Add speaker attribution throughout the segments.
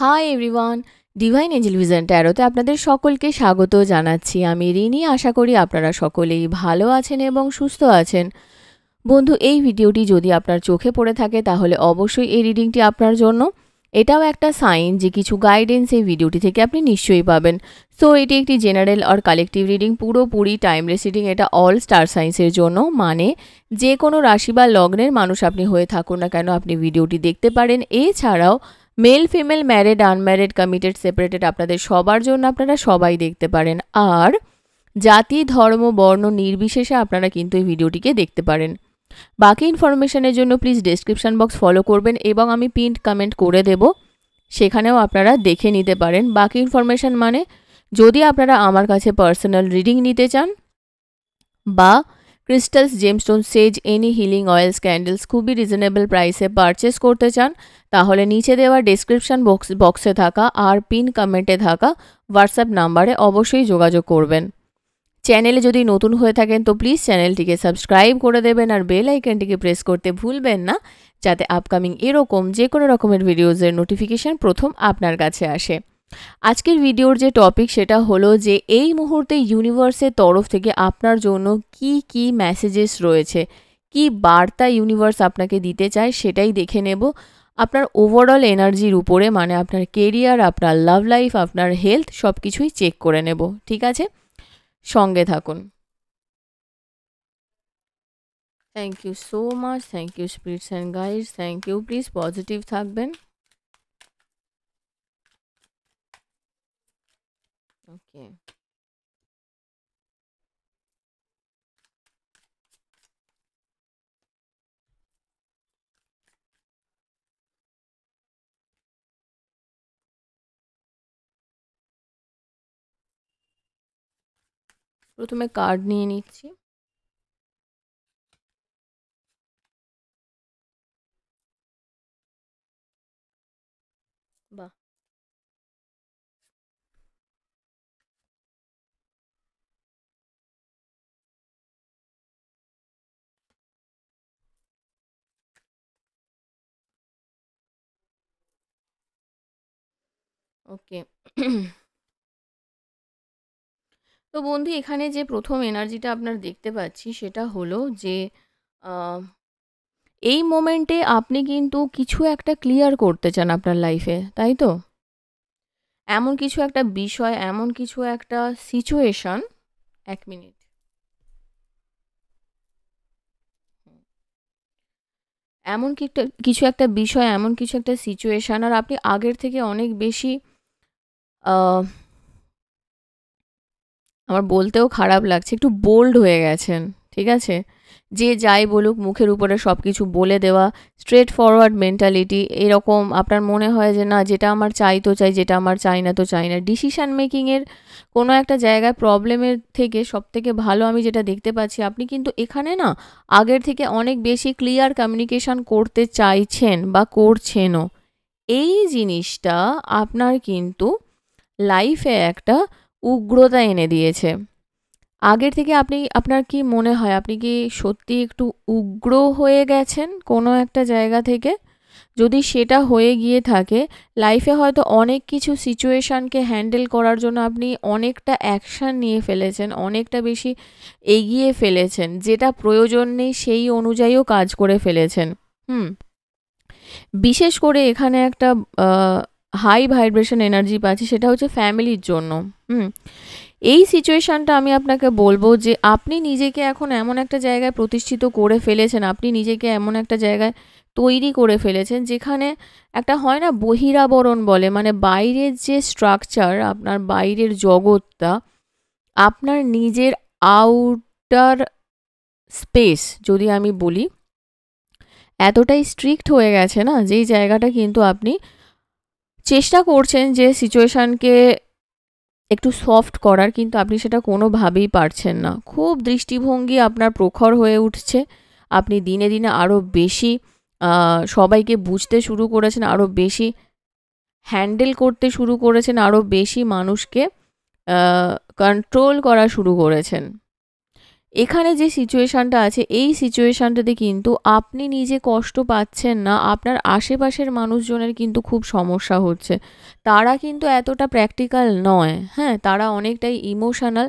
Speaker 1: High everyone divine angel vision ট্যারোতে আপনাদের সকলকে স্বাগত জানাচ্ছি আমি রিনি আশা করি আপনারা সকলেই ভালো আছেন এবং সুস্থ আছেন বন্ধু এই ভিডিওটি যদি আপনার চোখে পড়ে থাকে তাহলে অবশ্যই এই রিডিংটি আপনার জন্য এটাও একটা সাইন যে কিছু গাইডেন্স এই ভিডিওটি থেকে আপনি নিশ্চয়ই পাবেন সো এটি একটি জেনারেল আর কালেকটিভ রিডিং পুরোপুরি টাইমলেস রিডিং এটা অল স্টার সাইন্সের জন্য মানে যে কোনো রাশি বা লগ্নের মানুষ আপনি হয়ে থাকুন না কেন আপনি ভিডিওটি দেখতে পারেন এছাড়াও male female married unmarried committed separated আপনাদের সবার জন্য আপনারা সবাই দেখতে পারেন আর জাতি ধর্ম বর্ণ নির্বিশেষে আপনারা কিন্তু এই ভিডিওটিকে দেখতে পারেন বাকি ইনফরমেশানের জন্য প্লিজ ডিসক্রিপশান বক্স ফলো করবেন এবং আমি পিন্ট কমেন্ট করে দেব সেখানেও আপনারা দেখে নিতে পারেন বাকি ইনফরমেশান মানে যদি আপনারা আমার কাছে পার্সোনাল রিডিং নিতে চান বা crystals gemstone sage any healing oils candles খুবই রিজনেবল প্রাইসে পারচেস করতে চান তাহলে নিচে দেওয়া ডিসক্রিপশান বক্স বক্সে থাকা আর পিন কমেন্টে থাকা হোয়াটসঅ্যাপ নাম্বারে অবশ্যই যোগাযোগ করবেন চ্যানেলে যদি নতুন হয়ে থাকেন তো প্লিজ চ্যানেলটিকে সাবস্ক্রাইব করে দেবেন আর বেল আইকনটিকে প্রেস করতে ভুলবেন না যাতে আপকামিং এরকম যে কোনো রকমের ভিডিওজের নোটিফিকেশান প্রথম আপনার কাছে আসে আজকের ভিডিওর যে টপিক সেটা হলো যে এই মুহূর্তে ইউনিভার্সের তরফ থেকে আপনার জন্য কি কি মেসেজেস রয়েছে কি বার্তা ইউনিভার্স আপনাকে দিতে চায় সেটাই দেখে নেব আপনার ওভারঅল এনার্জির উপরে মানে আপনার কেরিয়ার আপনার লাভ লাইফ আপনার হেলথ সব কিছুই চেক করে নেব ঠিক আছে সঙ্গে থাকুন thank you so much thank you spirits and guides thank you please positive থাকবেন প্রথমে কার্ড নিয়ে নিচ্ছি বাহ ওকে তো বন্ধু এখানে যে প্রথম এনার্জিটা আপনার দেখতে পাচ্ছি সেটা হলো যে এই মোমেন্টে আপনি কিন্তু কিছু একটা ক্লিয়ার করতে চান আপনার লাইফে তাই তো এমন কিছু একটা বিষয় এমন কিছু একটা সিচুয়েশন এক মিনিট এমন কিছু একটা বিষয় এমন কিছু একটা সিচুয়েশান আর আপনি আগের থেকে অনেক বেশি আমার বলতেও খারাপ লাগছে একটু বোল্ড হয়ে গেছেন ঠিক আছে যে যাই বলুক মুখের উপরে সব কিছু বলে দেওয়া স্ট্রেট ফরওয়ার্ড মেন্টালিটি এরকম আপনার মনে হয় যে না যেটা আমার চাই তো চাই যেটা আমার চাই না তো চাই না ডিসিশান মেকিংয়ের কোনো একটা জায়গায় প্রবলেমের থেকে সব থেকে ভালো আমি যেটা দেখতে পাচ্ছি আপনি কিন্তু এখানে না আগের থেকে অনেক বেশি ক্লিয়ার কমিউনিকেশান করতে চাইছেন বা করছেনও এই জিনিসটা আপনার কিন্তু লাইফে একটা উগ্রতা এনে দিয়েছে আগের থেকে আপনি আপনার কি মনে হয় আপনি কি সত্যি একটু উগ্র হয়ে গেছেন কোনো একটা জায়গা থেকে যদি সেটা হয়ে গিয়ে থাকে লাইফে হয়তো অনেক কিছু সিচুয়েশানকে হ্যান্ডেল করার জন্য আপনি অনেকটা অ্যাকশান নিয়ে ফেলেছেন অনেকটা বেশি এগিয়ে ফেলেছেন যেটা প্রয়োজন নেই সেই অনুযায়ীও কাজ করে ফেলেছেন হুম বিশেষ করে এখানে একটা হাই ভাইব্রেশন এনার্জি পাচ্ছি সেটা হচ্ছে ফ্যামিলির জন্য হুম এই সিচুয়েশানটা আমি আপনাকে বলবো যে আপনি নিজেকে এখন এমন একটা জায়গায় প্রতিষ্ঠিত করে ফেলেছেন আপনি নিজেকে এমন একটা জায়গায় তৈরি করে ফেলেছেন যেখানে একটা হয় না বহিরাবরণ বলে মানে বাইরের যে স্ট্রাকচার আপনার বাইরের জগৎটা আপনার নিজের আউটার স্পেস যদি আমি বলি এতটাই স্ট্রিক্ট হয়ে গেছে না যেই জায়গাটা কিন্তু আপনি চেষ্টা করছেন যে সিচুয়েশানকে একটু সফট করার কিন্তু আপনি সেটা কোনোভাবেই পারছেন না খুব দৃষ্টিভঙ্গি আপনার প্রখর হয়ে উঠছে আপনি দিনে দিনে আরও বেশি সবাইকে বুঝতে শুরু করেছেন আরও বেশি হ্যান্ডেল করতে শুরু করেছেন আরও বেশি মানুষকে কন্ট্রোল করা শুরু করেছেন এখানে যে সিচুয়েশানটা আছে এই সিচুয়েশানটাতে কিন্তু আপনি নিজে কষ্ট পাচ্ছেন না আপনার আশেপাশের মানুষজনের কিন্তু খুব সমস্যা হচ্ছে তারা কিন্তু এতটা প্র্যাকটিক্যাল নয় হ্যাঁ তারা অনেকটাই ইমোশনাল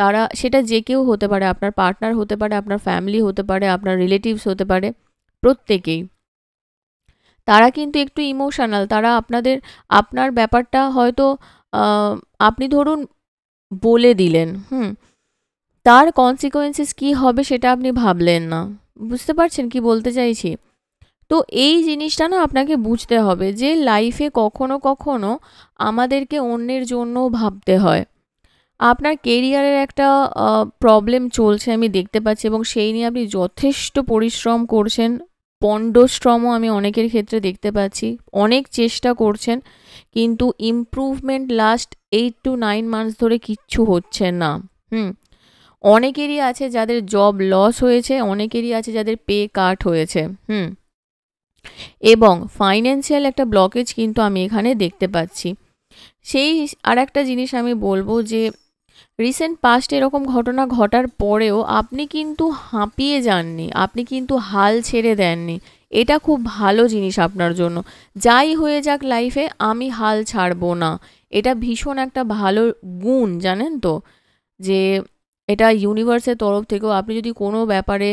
Speaker 1: তারা সেটা যে কেউ হতে পারে আপনার পার্টনার হতে পারে আপনার ফ্যামিলি হতে পারে আপনার রিলেটিভস হতে পারে প্রত্যেকেই তারা কিন্তু একটু ইমোশনাল তারা আপনাদের আপনার ব্যাপারটা হয়তো আপনি ধরুন বলে দিলেন হুম তার কনসিকোয়েন্সেস কী হবে সেটা আপনি ভাবলেন না বুঝতে পারছেন কি বলতে চাইছি তো এই জিনিসটা না আপনাকে বুঝতে হবে যে লাইফে কখনো কখনো আমাদেরকে অন্যের জন্য ভাবতে হয় আপনার কেরিয়ারের একটা প্রবলেম চলছে আমি দেখতে পাচ্ছি এবং সেই নিয়ে আপনি যথেষ্ট পরিশ্রম করছেন পণ্ডশ্রমও আমি অনেকের ক্ষেত্রে দেখতে পাচ্ছি অনেক চেষ্টা করছেন কিন্তু improvement last eight to nine months ধরে কিচ্ছু হচ্ছে না হুম অনেকেরই আছে যাদের জব লস হয়েছে অনেকেরই আছে যাদের পে কাট হয়েছে হুম এবং ফাইন্যান্সিয়াল একটা ব্লকেজ কিন্তু আমি এখানে দেখতে পাচ্ছি সেই আর একটা জিনিস আমি বলবো যে রিসেন্ট পাস্ট এরকম ঘটনা ঘটার পরেও আপনি কিন্তু হাঁপিয়ে যাননি আপনি কিন্তু হাল ছেড়ে দেননি এটা খুব ভালো জিনিস আপনার জন্য যাই হয়ে যাক লাইফে আমি হাল ছাড়বো না এটা ভীষণ একটা ভালো গুণ জানেন তো যে এটা ইউনিভার্সের তরফ থেকেও আপনি যদি কোনো ব্যাপারে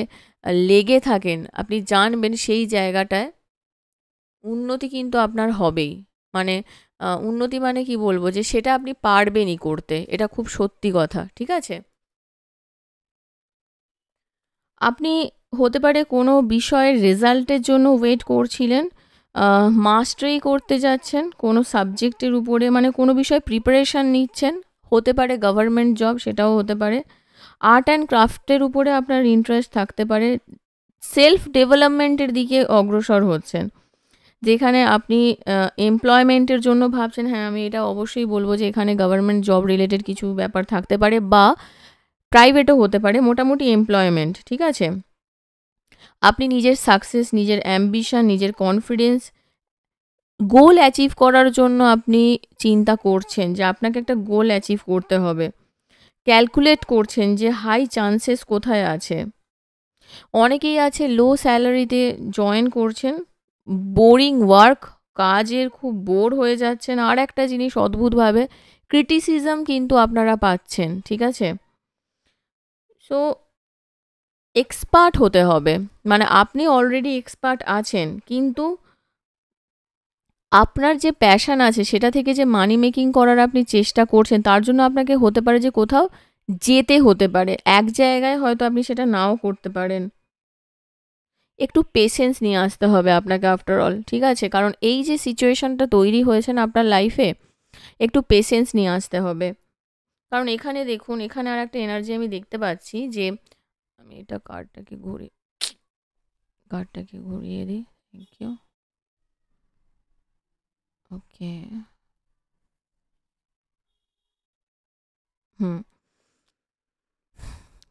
Speaker 1: লেগে থাকেন আপনি জানবেন সেই জায়গাটায় উন্নতি কিন্তু আপনার হবেই মানে উন্নতি মানে কি বলবো যে সেটা আপনি পারবেনই করতে এটা খুব সত্যি কথা ঠিক আছে আপনি হতে পারে কোনো বিষয়ের রেজাল্টের জন্য ওয়েট করছিলেন মাস্টারি করতে যাচ্ছেন কোনো সাবজেক্টের উপরে মানে কোনো বিষয়ে প্রিপারেশান নিচ্ছেন হতে পারে গভর্নমেন্ট জব সেটাও হতে পারে আর্ট অ্যান্ড ক্রাফটের উপরে আপনার ইন্টারেস্ট থাকতে পারে সেলফ ডেভেলপমেন্টের দিকে অগ্রসর হচ্ছেন যেখানে আপনি এমপ্লয়মেন্টের জন্য ভাবছেন হ্যাঁ আমি এটা অবশ্যই বলবো যে এখানে গভর্নমেন্ট জব রিলেটেড কিছু ব্যাপার থাকতে পারে বা প্রাইভেটও হতে পারে মোটামুটি এমপ্লয়মেন্ট ঠিক আছে আপনি নিজের সাকসেস নিজের অ্যাম্বিশন নিজের কনফিডেন্স গোল অ্যাচিভ করার জন্য আপনি চিন্তা করছেন যে আপনাকে একটা গোল অ্যাচিভ করতে হবে ক্যালকুলেট করছেন যে হাই চান্সেস কোথায় আছে অনেকেই আছে লো স্যালারিতে জয়েন করছেন বোরিং ওয়ার্ক কাজের খুব বোর হয়ে যাচ্ছেন আর একটা জিনিস অদ্ভুতভাবে ক্রিটিসিজম কিন্তু আপনারা পাচ্ছেন ঠিক আছে সো এক্সপার্ট হতে হবে মানে আপনি অলরেডি এক্সপার্ট আছেন কিন্তু আপনার যে প্যাশান আছে সেটা থেকে যে মানি মেকিং করার আপনি চেষ্টা করছেন তার জন্য আপনাকে হতে পারে যে কোথাও যেতে হতে পারে এক জায়গায় হয়তো আপনি সেটা নাও করতে পারেন একটু পেশেন্স নিয়ে আসতে হবে আপনাকে আফটার অল ঠিক আছে কারণ এই যে সিচুয়েশনটা তৈরি হয়েছে না আপনার লাইফে একটু পেশেন্স নিয়ে আসতে হবে কারণ এখানে দেখুন এখানে আর একটা এনার্জি আমি দেখতে পাচ্ছি যে আমি এটা কার্ডটাকে ঘুরে কার্ডটাকে ঘুরিয়ে দিই থ্যাংক ইউ ওকে। হুম।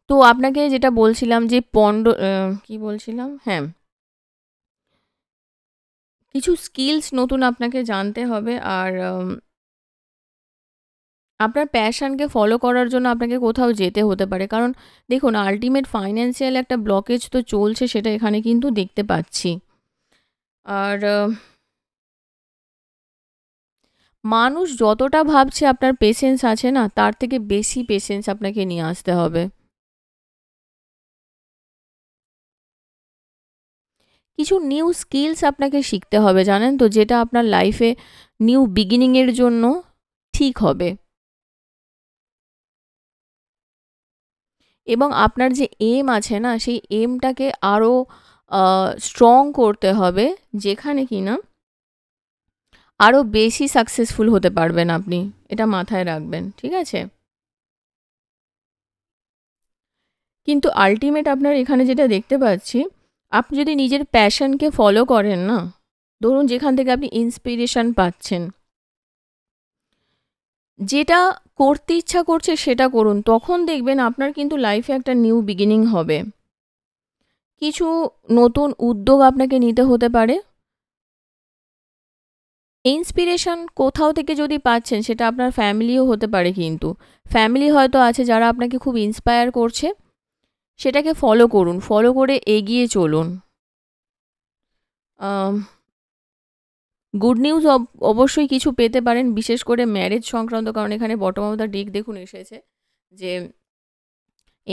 Speaker 1: তো আপনাকে যেটা বলছিলাম যে পন্ড কি বলছিলাম? হ্যাঁ। কিছু স্কিলস নতুন আপনাকে জানতে হবে আর আপনার প্যাশনকে ফলো করার জন্য আপনাকে কোথাও যেতে হতে পারে। কারণ দেখুন আল্টিমেট ফাইন্যান্সিয়াল একটা ব্লকেজ তো চলছে সেটা এখানে কিন্তু দেখতে পাচ্ছি। আর মানুষ যতটা ভাবছে আপনার পেশেন্স আছে না তার থেকে বেশি পেশেন্স আপনাকে নিয়ে আসতে হবে কিছু নিউ স্কিলস আপনাকে শিখতে হবে জানেন তো যেটা আপনার লাইফে নিউ বিগিনিংয়ের জন্য ঠিক হবে এবং আপনার যে এম আছে না সেই এমটাকে আরও স্ট্রং করতে হবে যেখানে কি না আরও বেশি সাকসেসফুল হতে পারবেন আপনি এটা মাথায় রাখবেন ঠিক আছে কিন্তু আলটিমেট আপনার এখানে যেটা দেখতে পাচ্ছি আপনি যদি নিজের প্যাশনকে ফলো করেন না ধরুন যেখান থেকে আপনি ইন্সপিরেশান পাচ্ছেন যেটা করতে ইচ্ছা করছে সেটা করুন তখন দেখবেন আপনার কিন্তু লাইফে একটা নিউ বিগিনিং হবে কিছু নতুন উদ্যোগ আপনাকে নিতে হতে পারে ইন্সপিরেশন কোথাও থেকে যদি পাচ্ছেন সেটা আপনার ফ্যামিলিও হতে পারে কিন্তু ফ্যামিলি হয়তো আছে যারা আপনাকে খুব ইন্সপায়ার করছে সেটাকে ফলো করুন ফলো করে এগিয়ে চলুন গুড নিউজ অবশ্যই কিছু পেতে পারেন বিশেষ করে ম্যারেজ সংক্রান্ত কারণ এখানে বটম অফ দ্য ডিক দেখুন এসেছে যে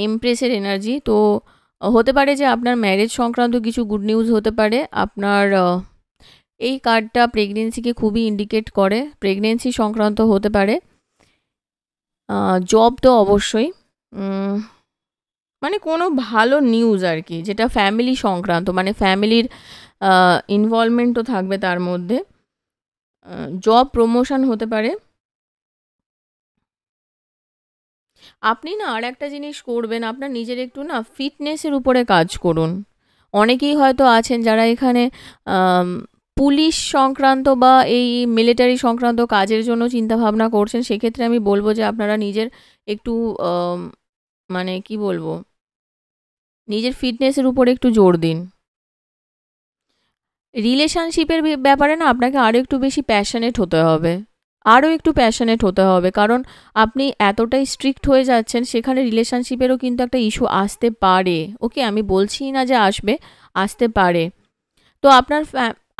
Speaker 1: এমপ্রেসের এনার্জি তো হতে পারে যে আপনার ম্যারেজ সংক্রান্ত কিছু গুড নিউজ হতে পারে আপনার এই কার্ডটা প্রেগনেন্সিকে খুবই ইন্ডিকেট করে প্রেগনেন্সি সংক্রান্ত হতে পারে জব তো অবশ্যই মানে কোনো ভালো নিউজ আর কি যেটা ফ্যামিলি সংক্রান্ত মানে ফ্যামিলির ইনভলভমেন্টও থাকবে তার মধ্যে জব প্রমোশন হতে পারে আপনি না আর একটা জিনিস করবেন আপনার নিজের একটু না ফিটনেসের উপরে কাজ করুন অনেকেই হয়তো আছেন যারা এখানে পুলিশ সংক্রান্ত বা এই মিলিটারি সংক্রান্ত কাজের জন্য চিন্তাভাবনা করছেন সেক্ষেত্রে আমি বলবো যে আপনারা নিজের একটু মানে কি বলবো নিজের ফিটনেসের উপরে একটু জোর দিন রিলেশনশিপের ব্যাপারে না আপনাকে আরও একটু বেশি প্যাশনেট হতে হবে আরও একটু প্যাশনেট হতে হবে কারণ আপনি এতটাই স্ট্রিক্ট হয়ে যাচ্ছেন সেখানে রিলেশনশিপেরও কিন্তু একটা ইস্যু আসতে পারে ওকে আমি বলছি না যে আসবে আসতে পারে তো আপনার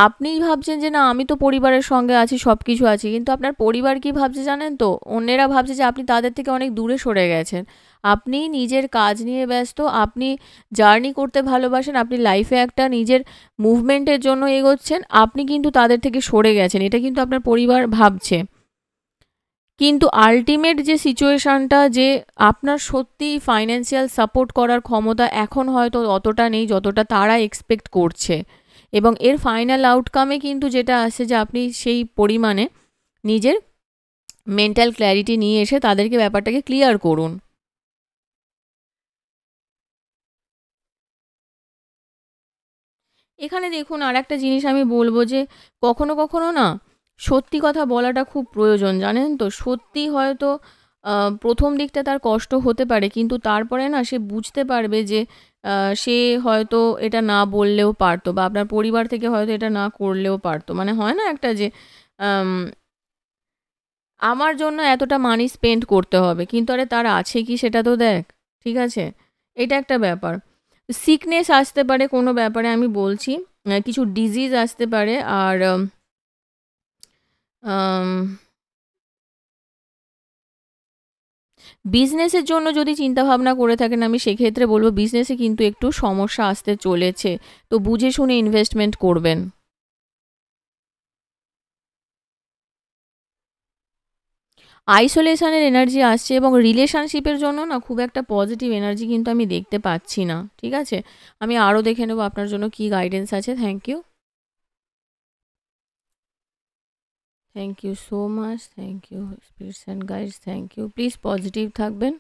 Speaker 1: আপনিই ভাবছেন যে না আমি তো পরিবারের সঙ্গে আছি সব কিছু আছি কিন্তু আপনার পরিবার কি ভাবছে জানেন তো অন্যেরা ভাবছে যে আপনি তাদের থেকে অনেক দূরে সরে গেছেন আপনি নিজের কাজ নিয়ে ব্যস্ত আপনি জার্নি করতে ভালোবাসেন আপনি লাইফে একটা নিজের মুভমেন্টের জন্য এগোচ্ছেন আপনি কিন্তু তাদের থেকে সরে গেছেন এটা কিন্তু আপনার পরিবার ভাবছে কিন্তু আলটিমেট যে সিচুয়েশানটা যে আপনার সত্যি ফাইন্যান্সিয়াল সাপোর্ট করার ক্ষমতা এখন হয়তো অতটা নেই যতটা তারা এক্সপেক্ট করছে এবং এর ফাইনাল আউটকামে কিন্তু যেটা আসে যে আপনি সেই পরিমাণে নিজের মেন্টাল ক্ল্যারিটি নিয়ে এসে তাদেরকে ব্যাপারটাকে ক্লিয়ার করুন এখানে দেখুন আর একটা জিনিস আমি বলবো যে কখনো কখনো না সত্যি কথা বলাটা খুব প্রয়োজন জানেন তো সত্যি হয়তো প্রথম দিকটা তার কষ্ট হতে পারে কিন্তু তারপরে না সে বুঝতে পারবে যে সে হয়তো এটা না বললেও পারতো বা আপনার পরিবার থেকে হয়তো এটা না করলেও পারতো মানে হয় না একটা যে আমার জন্য এতটা মানি স্পেন্ড করতে হবে কিন্তু আরে তার আছে কি সেটা তো দেখ ঠিক আছে এটা একটা ব্যাপার সিকনেস আসতে পারে কোনো ব্যাপারে আমি বলছি কিছু ডিজিজ আসতে পারে আর বিজনেসের জন্য যদি চিন্তাভাবনা করে থাকেন আমি সেক্ষেত্রে বলবো বিজনেসে কিন্তু একটু সমস্যা আসতে চলেছে তো বুঝে শুনে ইনভেস্টমেন্ট করবেন আইসোলেশনের এনার্জি আসছে এবং রিলেশনশিপের জন্য না খুব একটা পজিটিভ এনার্জি কিন্তু আমি দেখতে পাচ্ছি না ঠিক আছে আমি আরও দেখে নেবো আপনার জন্য কি গাইডেন্স আছে thank you thank you so much thank you spirits and guides thank you please positive থাকবেন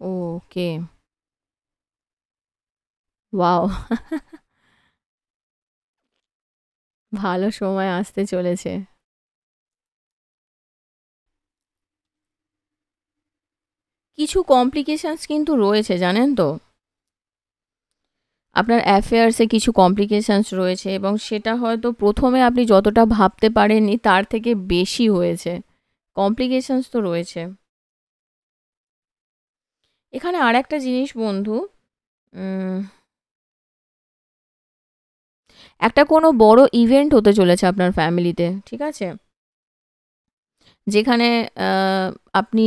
Speaker 1: ওকে ওয়াও ভালো সময় আসতে চলেছে কিছু কমপ্লিকেশানস কিন্তু রয়েছে জানেন তো আপনার অ্যাফেয়ার্সে কিছু কমপ্লিকেশানস রয়েছে এবং সেটা হয়তো প্রথমে আপনি যতটা ভাবতে পারেননি তার থেকে বেশি হয়েছে কমপ্লিকেশানস তো রয়েছে এখানে আর একটা জিনিস বন্ধু একটা কোনো বড় ইভেন্ট হতে চলেছে আপনার ফ্যামিলিতে ঠিক আছে যেখানে আপনি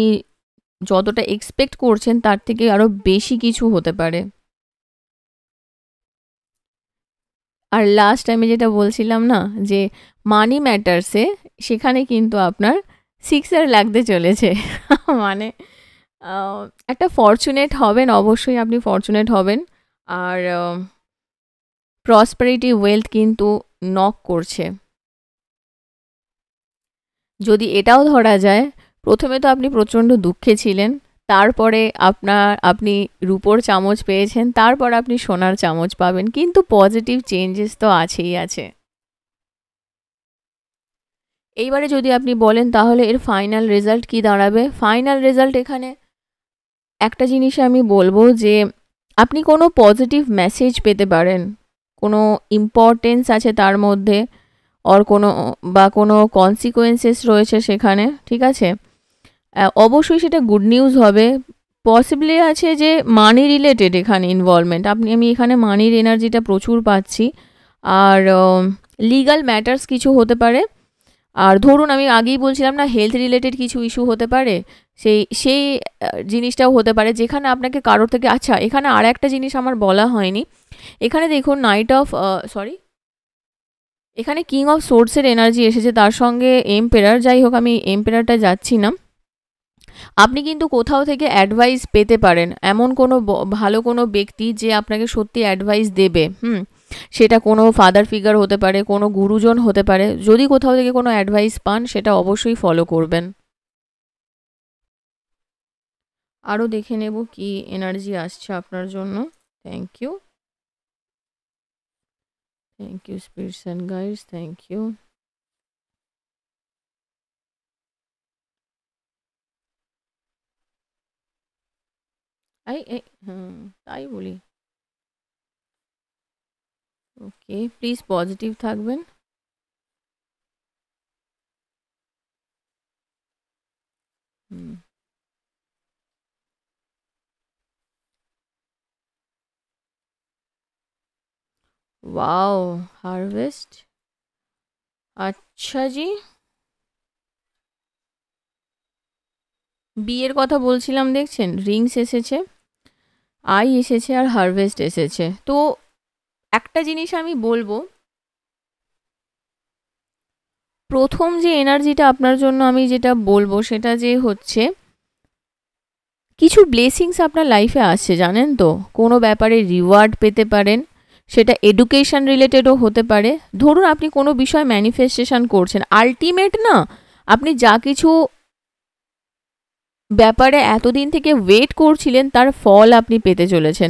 Speaker 1: যতটা এক্সপেক্ট করছেন তার থেকে আরও বেশি কিছু হতে পারে আর লাস্ট আমি যেটা বলছিলাম না যে মানি ম্যাটার্সে সেখানে কিন্তু আপনার সিক্সার লাগতে চলেছে মানে একটা ফর্চুনেট হবেন অবশ্যই আপনি ফর্চুনেট হবেন আর প্রসপারিটি ওয়েলথ কিন্তু নক করছে যদি এটাও ধরা যায় প্রথমে তো আপনি প্রচণ্ড দুঃখে ছিলেন তারপরে আপনার আপনি রুপোর চামচ পেয়েছেন তারপর আপনি সোনার চামচ পাবেন কিন্তু পজিটিভ চেঞ্জেস তো আছেই আছে এইবারে যদি আপনি বলেন তাহলে এর ফাইনাল রেজাল্ট কি দাঁড়াবে ফাইনাল রেজাল্ট এখানে একটা জিনিস আমি বলবো যে আপনি কোনো পজিটিভ মেসেজ পেতে পারেন কোনো ইম্পর্টেন্স আছে তার মধ্যে অর কোনো বা কোনো কনসিকোয়েন্সেস রয়েছে সেখানে ঠিক আছে অবশ্যই সেটা গুড নিউজ হবে পসিবলি আছে যে মানি রিলেটেড এখানে ইনভলভমেন্ট আপনি আমি এখানে মানির এনার্জিটা প্রচুর পাচ্ছি আর লিগাল ম্যাটার্স কিছু হতে পারে আর ধরুন আমি আগেই বলছিলাম না হেলথ রিলেটেড কিছু ইস্যু হতে পারে সেই সেই জিনিসটাও হতে পারে যেখানে আপনাকে কারোর থেকে আচ্ছা এখানে আর একটা জিনিস আমার বলা হয়নি এখানে দেখুন নাইট অফ সরি এখানে কিং অফ সোর্সের এনার্জি এসেছে তার সঙ্গে এম্পেরার যাই হোক আমি এম্পেরারটা যাচ্ছি না আপনি কিন্তু কোথাও থেকে অ্যাডভাইস পেতে পারেন এমন কোনো ভালো কোনো ব্যক্তি যে আপনাকে সত্যি অ্যাডভাইস দেবে হুম সেটা কোনো ফাদার ফিগার হতে পারে কোনো গুরুজন হতে পারে যদি কোথাও থেকে কোনো অ্যাডভাইস পান সেটা অবশ্যই ফলো করবেন আরও দেখে নেব কি এনার্জি আসছে আপনার জন্য thank you thank you spirits and guides thank you তাই এ হুম তাই বলি ওকে প্লিজ পজিটিভ থাকবেন হুম वाओ हार्वेस्ट আচ্ছা জি বিয়ের কথা বলছিলাম দেখছেন রিংস এসেছে আই এসেছে আর হারভেস্ট এসেছে তো একটা জিনিস আমি বলবো প্রথম যে এনার্জিটা আপনার জন্য আমি যেটা বলবো সেটা যে হচ্ছে কিছু ব্লেসিংস আপনার লাইফে আসছে জানেন তো কোনো ব্যাপারে রিওয়ার্ড পেতে পারেন সেটা এডুকেশান রিলেটেডও হতে পারে ধরুন আপনি কোনো বিষয় ম্যানিফেস্টেশন করছেন আলটিমেট না আপনি যা কিছু ব্যাপারে এতদিন থেকে ওয়েট করছিলেন তার ফল আপনি পেতে চলেছেন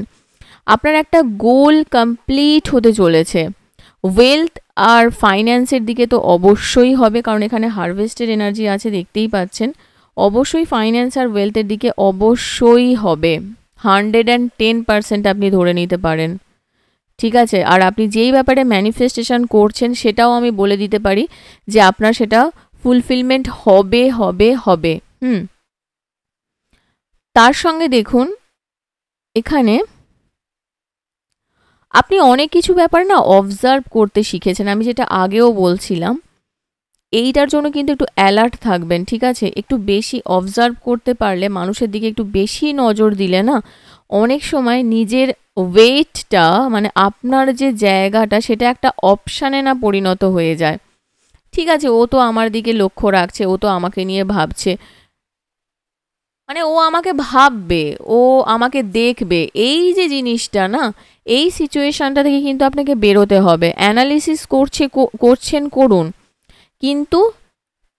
Speaker 1: আপনার একটা গোল কমপ্লিট হতে চলেছে ওয়েলথ আর ফাইন্যান্সের দিকে তো অবশ্যই হবে কারণ এখানে হারভেস্টেড এনার্জি আছে দেখতেই পাচ্ছেন অবশ্যই ফাইন্যান্স আর ওয়েলথের দিকে অবশ্যই হবে হান্ড্রেড অ্যান্ড টেন পারসেন্ট আপনি ধরে নিতে পারেন ঠিক আছে আর আপনি যেই ব্যাপারে ম্যানিফেস্টেশন করছেন সেটাও আমি বলে দিতে পারি যে আপনার সেটা ফুলফিলমেন্ট হবে হবে হবে হুম তার সঙ্গে দেখুন এখানে আপনি অনেক কিছু ব্যাপার না অবজার্ভ করতে শিখেছেন আমি যেটা আগেও বলছিলাম এইটার জন্য কিন্তু একটু অ্যালার্ট থাকবেন ঠিক আছে একটু বেশি অবজার্ভ করতে পারলে মানুষের দিকে একটু বেশি নজর দিলে না অনেক সময় নিজের ওয়েটটা মানে আপনার যে জায়গাটা সেটা একটা অপশানে না পরিণত হয়ে যায় ঠিক আছে ও তো আমার দিকে লক্ষ্য রাখছে ও তো আমাকে নিয়ে ভাবছে মানে ও আমাকে ভাববে ও আমাকে দেখবে এই যে জিনিসটা না এই সিচুয়েশানটা থেকে কিন্তু আপনাকে বেরোতে হবে অ্যানালিসিস করছে করছেন করুন কিন্তু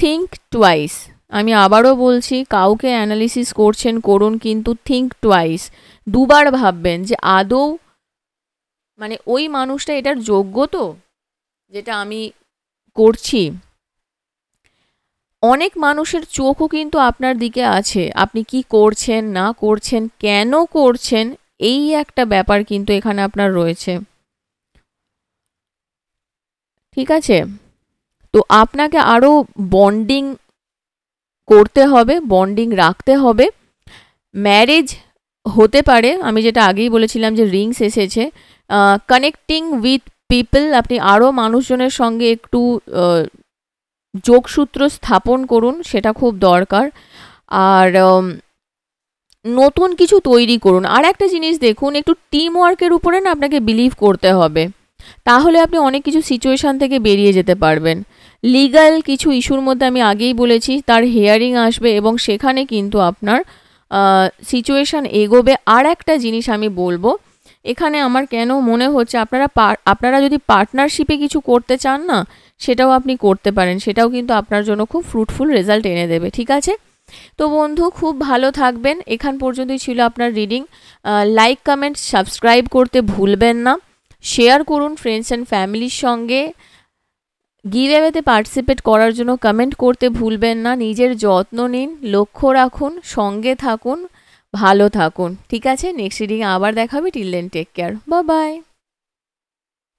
Speaker 1: থিঙ্ক টুয়াইস আমি আবারও বলছি কাউকে অ্যানালিসিস করছেন করুন কিন্তু থিঙ্ক টুয়াইস দুবার ভাববেন যে আদৌ মানে ওই মানুষটা এটার যোগ্য তো যেটা আমি করছি অনেক মানুষের চোখও কিন্তু আপনার দিকে আছে আপনি কি করছেন না করছেন কেন করছেন এই একটা ব্যাপার কিন্তু এখানে আপনার রয়েছে ঠিক আছে তো আপনাকে আরও বন্ডিং করতে হবে বন্ডিং রাখতে হবে ম্যারেজ হতে পারে আমি যেটা আগেই বলেছিলাম যে রিংস এসেছে কানেক্টিং উইথ পিপল আপনি আরও মানুষজনের সঙ্গে একটু যোগসূত্র স্থাপন করুন সেটা খুব দরকার আর নতুন কিছু তৈরি করুন আর একটা জিনিস দেখুন একটু টিম ওয়ার্কের উপরে না আপনাকে বিলিভ করতে হবে তাহলে আপনি অনেক কিছু সিচুয়েশান থেকে বেরিয়ে যেতে পারবেন লিগাল কিছু ইস্যুর মধ্যে আমি আগেই বলেছি তার হেয়ারিং আসবে এবং সেখানে কিন্তু আপনার সিচুয়েশান এগোবে আর একটা জিনিস আমি বলবো এখানে আমার কেন মনে হচ্ছে আপনারা আপনারা যদি পার্টনারশিপে কিছু করতে চান না সেটাও আপনি করতে পারেন সেটাও কিন্তু আপনার জন্য খুব ফ্রুটফুল রেজাল্ট এনে দেবে ঠিক আছে তো বন্ধু খুব ভালো থাকবেন এখান পর্যন্তই ছিল আপনার রিডিং লাইক কমেন্ট সাবস্ক্রাইব করতে ভুলবেন না শেয়ার করুন ফ্রেন্ডস অ্যান্ড ফ্যামিলির সঙ্গে গিভঅ্যাওয়েতে পার্টিসিপেট করার জন্য কমেন্ট করতে ভুলবেন না নিজের যত্ন নিন লক্ষ্য রাখুন সঙ্গে থাকুন ভালো থাকুন ঠিক আছে নেক্সট রিডিং আবার দেখাবে টিল দেন টেক কেয়ার বা বাই